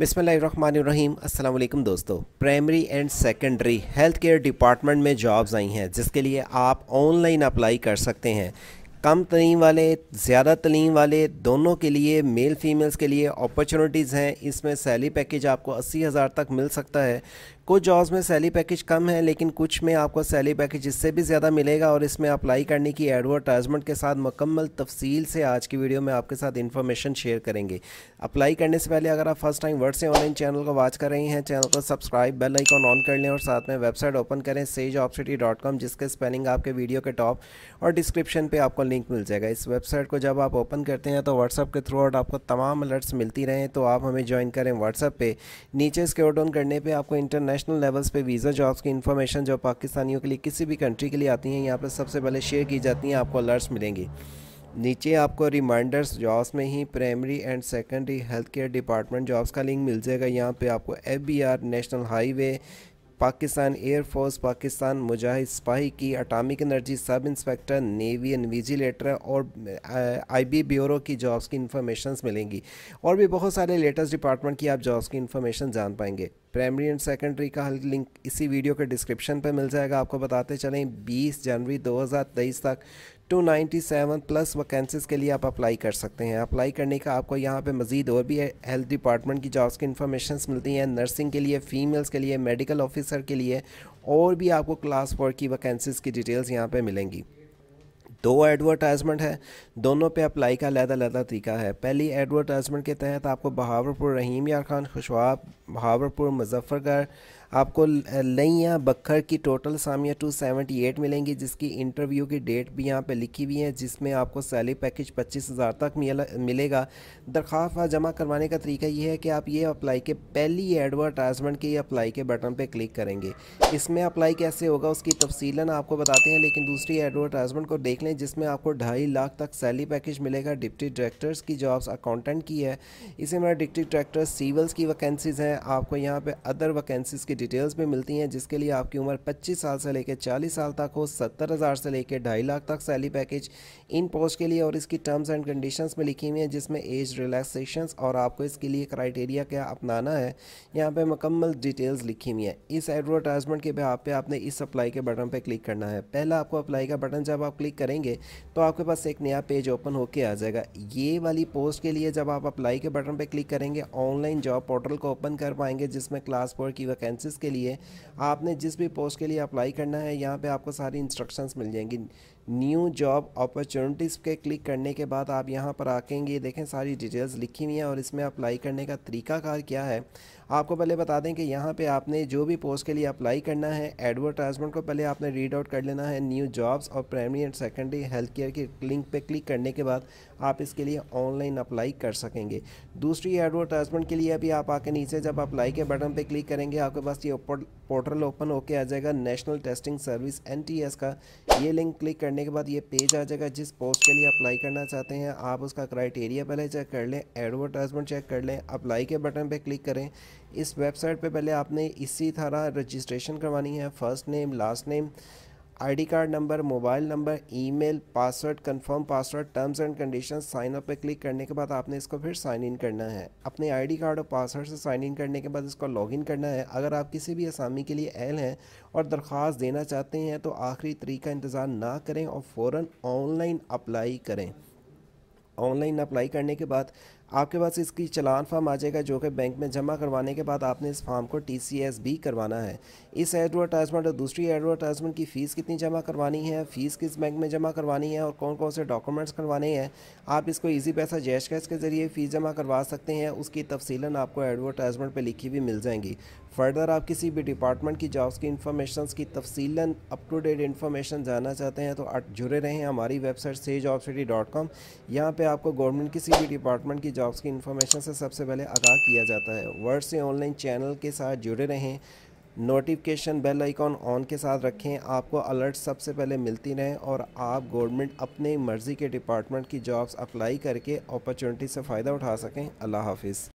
बिसमीम अल्लाम दोस्तों primary and secondary health care department में जॉब्स आई हैं जिसके लिए आप ऑनलाइन अप्लाई कर सकते हैं कम तलीम वाले ज़्यादा तलीम वाले दोनों के लिए मेल फीमेल्स के लिए अपॉर्चुनिटीज़ हैं इसमें सैली पैकेज आपको अस्सी हज़ार तक मिल सकता है कुछ जॉब्स में सैलरी पैकेज कम है लेकिन कुछ में आपको सैलरी पैकेज इससे भी ज़्यादा मिलेगा और इसमें अप्लाई करने की एडवर्टाइजमेंट के साथ मुकम्मल तफसील से आज की वीडियो में आपके साथ इन्फॉर्मेशन शेयर करेंगे अप्लाई करने से पहले अगर आप फर्स्ट टाइम वर्ड से ऑनलाइन चैनल को वॉच कर रहे हैं चैनल को सब्सक्राइब बेल आइकॉन ऑन कर लें और साथ में वेबसाइट ओपन करें सेज जिसके स्पेलिंग आपके वीडियो के टॉप और डिस्क्रिप्शन पर आपको लिंक मिल जाएगा इस वेबसाइट को जब आप ओपन करते हैं तो व्हाट्सअप के थ्रू आउट आपको तमाम अलर्ट्स मिलती रहें तो आप हमें ज्वाइन करें व्हाट्सअप पर नीचे इसके ऑन करने पर आपको इंटरनेट इंटरनेशनल लेवल्स पे वीज़ा जॉब्स की इंफॉर्मेशन जो पाकिस्तानियों के लिए किसी भी कंट्री के लिए आती हैं यहाँ पर सबसे पहले शेयर की जाती हैं आपको अलर्ट्स मिलेंगी नीचे आपको रिमाइंडर्स जॉब्स में ही primary and secondary health care department jobs का लिंक मिल जाएगा यहाँ पे आपको F B R national highway Pakistan air force Pakistan मुजाहिद सिपाही की atomic energy sub inspector navy invigilator और आईबी ब्यूरो की जॉब्स की इन्फॉर्मेशन मिलेंगी और भी बहुत सारे लेटेस्ट डिपार्टमेंट की आप जॉब्स की इन्फॉर्मेशन जान पाएंगे प्राइमरी एंड सेकेंडरी का लिंक इसी वीडियो के डिस्क्रिप्शन पर मिल जाएगा आपको बताते चलें 20 जनवरी 2023 तक 297 प्लस वैकेंसीज़ के लिए आप अप्लाई कर सकते हैं अप्लाई करने का आपको यहाँ पे मज़ीद और भी हेल्थ डिपार्टमेंट की जॉब्स की इन्फॉर्मेशन मिलती हैं नर्सिंग के लिए फ़ीमेल्स के लिए मेडिकल ऑफिसर के लिए और भी आपको क्लास फोर की वैकेंसीज़ की डिटेल्स यहाँ पर मिलेंगी दो एडवर्टाइजमेंट है दोनों पे अप्लाई का लहदा लहदा तरीका है पहली एडवर्टाइजमेंट के तहत आपको बहावरपुर रहीम यार खान खुशवाब बहावरपुर मुजफ्फरगढ़ आपको लैया बखर की टोटल सामिया टू सेवेंटी एट मिलेंगी जिसकी इंटरव्यू की डेट भी यहाँ पे लिखी हुई है जिसमें आपको सैलरी पैकेज पच्चीस हज़ार तक मिलेगा दरख्वास्त जमा करवाने का तरीका ये है कि आप ये अप्लाई के पहली एडवर्टाइजमेंट के अप्लाई के बटन पर क्लिक करेंगे इसमें अप्लाई कैसे होगा उसकी तफसीला आपको बताते हैं लेकिन दूसरी एडवर्टाइजमेंट को देख लें में जिसमें आपको ढाई लाख तक सैलरी पैकेज मिलेगा डिप्टी डायरेक्टर्स की जॉब्स अकाउंटेंट की है इसी में डिप्टी डायरेक्टर सिविल्स की वैकेंसीज़ हैं आपको यहाँ पे अदर वैकेंसीज़ की डिटेल्स भी मिलती हैं जिसके लिए आपकी उम्र 25 साल से लेकर 40 साल तक हो सत्तर हज़ार से लेकर ढाई लाख तक सैलरी पैकेज इन पोस्ट के लिए और इसकी टर्म्स एंड कंडीशन में लिखी हुई हैं जिसमें एज रिलैक्सेशन और आपको इसके लिए क्राइटेरिया क्या अपनाना है यहाँ पर मुकम्मल डिटेल्स लिखी हुई हैं इस एडवर्टाइजमेंट के बाद पे आपने इस अप्लाई के बटन पर क्लिक करना है पहला आपको अप्लाई का बटन जब आप क्लिक करेंगे करेंगे तो आपके पास एक नया पेज ओपन होके आ जाएगा ये वाली पोस्ट के लिए जब आप अप्लाई के बटन पर क्लिक करेंगे ऑनलाइन जॉब पोर्टल को ओपन कर पाएंगे जिसमें क्लास फोर की वैकेंसीज़ के लिए आपने जिस भी पोस्ट के लिए अप्लाई करना है यहाँ पर आपको सारी इंस्ट्रक्शंस मिल जाएंगी न्यू जॉब अपॉर्चुनिटीज़ के क्लिक करने के बाद आप यहाँ पर आकेंगे देखें सारी डिटेल्स लिखी हुई हैं और इसमें अप्लाई करने का कार क्या है आपको पहले बता दें कि यहाँ पे आपने जो भी पोस्ट के लिए अप्लाई करना है एडवर्टाइजमेंट को पहले आपने रीड आउट कर लेना है न्यू जॉब्स और primary and secondary health care के लिंक पे क्लिक करने के बाद आप इसके लिए ऑनलाइन अप्लाई कर सकेंगे दूसरी एडवर्टाइजमेंट के लिए अभी आप आके नीचे जब अप्लाई के बटन पर क्लिक करेंगे आपके पास ये पोर्टल ओपन होके आ जाएगा नेशनल टेस्टिंग सर्विस एन का ये लिंक क्लिक करने के बाद ये पेज आ जाएगा जिस पोस्ट के लिए अप्लाई करना चाहते हैं आप उसका क्राइटेरिया पहले चेक कर लें एडवर्टाइजमेंट चेक कर लें अप्लाई के बटन पर क्लिक करें इस वेबसाइट पे पहले आपने इसी तरह रजिस्ट्रेशन करवानी है first name last name ID card number mobile number email password confirm password terms and condition sign up पे क्लिक करने के बाद आपने इसको फिर साइन इन करना है अपने आईडी कार्ड और पासवर्ड से साइन इन करने के बाद इसको लॉगिन करना है अगर आप किसी भी असामी के लिए एल हैं और दरख्वास्त देना चाहते हैं तो आखिरी तरीक का इंतज़ार ना करें और फ़ौर ऑनलाइन अप्लाई करें ऑनलाइन अप्लाई करने के बाद आपके पास इसकी चलान फार्म आ जाएगा जो कि बैंक में जमा करवाने के बाद आपने इस फार्म को टी सी एस भी करवाना है इस एडवर्टाइजमेंट और दूसरी एडवर्टाइजमेंट की फ़ीस कितनी जमा करवानी है फ़ीस किस बैंक में जमा करवानी है और कौन कौन से डॉक्यूमेंट्स करवाने हैं आप इसको ईजी पैसा जैश कैश के ज़रिए फ़ीस जमा करवा सकते हैं उसकी तफसीला आपको एडवर्टाइजमेंट पर लिखी हुई मिल जाएंगी फर्दर आप किसी भी डिपार्टमेंट की जॉब्स की इन्फॉर्मेशन की तफसीला अप टू डेट इन्फॉर्मेशन जानना चाहते हैं तो जुड़े रहें हमारी वेबसाइट से जॉब सिटी डॉट कॉम यहाँ पर आपको गवर्नमेंट किसी भी डिपार्टमेंट की जॉब्स की इन्फॉर्मेशन से सबसे पहले आगाह किया जाता है वर्ड से ऑनलाइन चैनल के साथ जुड़े रहें नोटिफिकेशन बेल आइकॉन ऑन के साथ रखें आपको अलर्ट सबसे पहले मिलती रहें और आप गवर्नमेंट अपनी मर्ज़ी के डिपार्टमेंट की जॉब्स अप्लाई करके अपॉर्चुनिटी से फ़ायदा उठा सकें अल्लाह हाफिज़